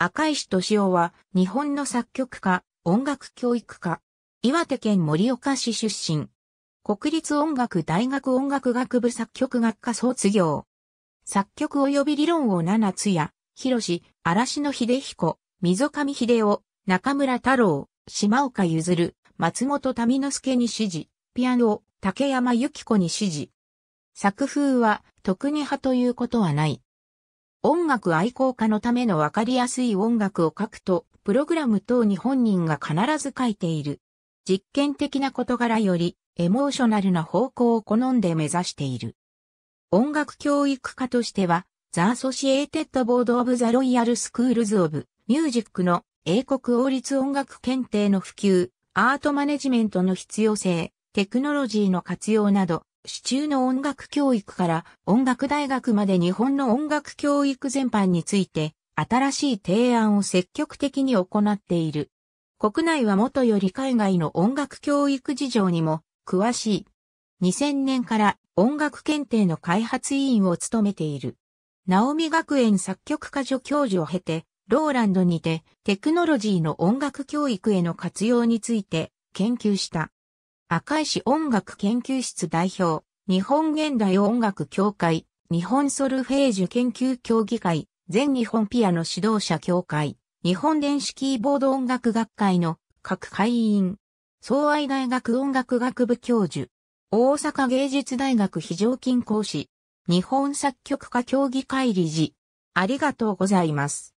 赤石敏夫は日本の作曲家、音楽教育家、岩手県盛岡市出身。国立音楽大学音楽学部作曲学科卒業。作曲及び理論を七つや、広志、嵐野秀彦、溝上秀夫、中村太郎、島岡譲、松本民之助に指示、ピアノ、竹山由紀子に指示。作風は、特に派ということはない。音楽愛好家のためのわかりやすい音楽を書くと、プログラム等に本人が必ず書いている。実験的な事柄より、エモーショナルな方向を好んで目指している。音楽教育家としては、ザ・アソシエーテッド・ボード・オブ・ザ・ロイヤル・スクールズ・オブ・ミュージックの英国王立音楽検定の普及、アートマネジメントの必要性、テクノロジーの活用など、市中の音楽教育から音楽大学まで日本の音楽教育全般について新しい提案を積極的に行っている。国内はもとより海外の音楽教育事情にも詳しい。2000年から音楽検定の開発委員を務めている。ナオミ学園作曲家助教授を経て、ローランドにてテクノロジーの音楽教育への活用について研究した。赤石音楽研究室代表、日本現代音楽協会、日本ソルフェージュ研究協議会、全日本ピアノ指導者協会、日本電子キーボード音楽学会の各会員、総愛大学音楽学部教授、大阪芸術大学非常勤講師、日本作曲家協議会理事、ありがとうございます。